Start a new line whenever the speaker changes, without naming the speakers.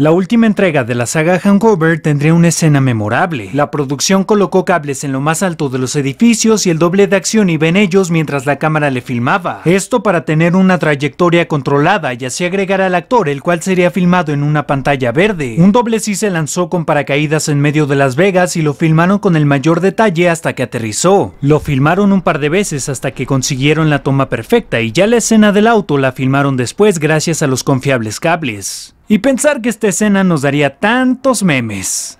La última entrega de la saga Hangover tendría una escena memorable. La producción colocó cables en lo más alto de los edificios y el doble de acción iba en ellos mientras la cámara le filmaba. Esto para tener una trayectoria controlada y así agregar al actor, el cual sería filmado en una pantalla verde. Un doble sí se lanzó con paracaídas en medio de Las Vegas y lo filmaron con el mayor detalle hasta que aterrizó. Lo filmaron un par de veces hasta que consiguieron la toma perfecta y ya la escena del auto la filmaron después gracias a los confiables cables. Y pensar que esta escena nos daría tantos memes.